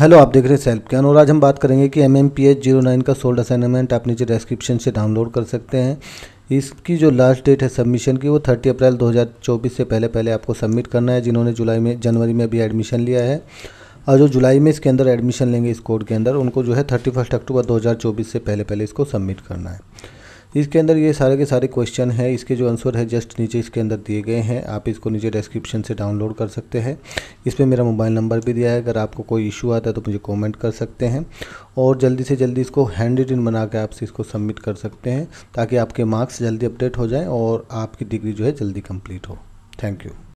hello आप देख रहे हैं सेल्फ कैन और आज हम बात करेंगे कि M M P H zero nine का सोल्ड असाइनमेंट आप नीचे डिस्क्रिप्शन से डाउनलोड कर सकते हैं इसकी जो लास्ट डेट है सबमिशन की वो थर्टी अप्रैल 2024 से पहले पहले आपको सबमिट करना है जिन्होंने जुलाई में जनवरी में अभी एडमिशन लिया है और जो जुलाई में इसके अंदर एडमिशन लेंगे इस कोड के अंदर उनको जो है थर्टी अक्टूबर दो से पहले पहले इसको सबमिट करना है इसके अंदर ये सारे के सारे क्वेश्चन हैं इसके जो आंसर है जस्ट नीचे इसके अंदर दिए गए हैं आप इसको नीचे डिस्क्रिप्शन से डाउनलोड कर सकते हैं इसमें मेरा मोबाइल नंबर भी दिया है अगर आपको कोई इशू आता है तो मुझे कॉमेंट कर सकते हैं और जल्दी से जल्दी इसको हैंड रिटिन बना के आप इसको सबमिट कर सकते हैं ताकि आपके मार्क्स जल्दी अपडेट हो जाएँ और आपकी डिग्री जो है जल्दी कम्प्लीट हो थैंक यू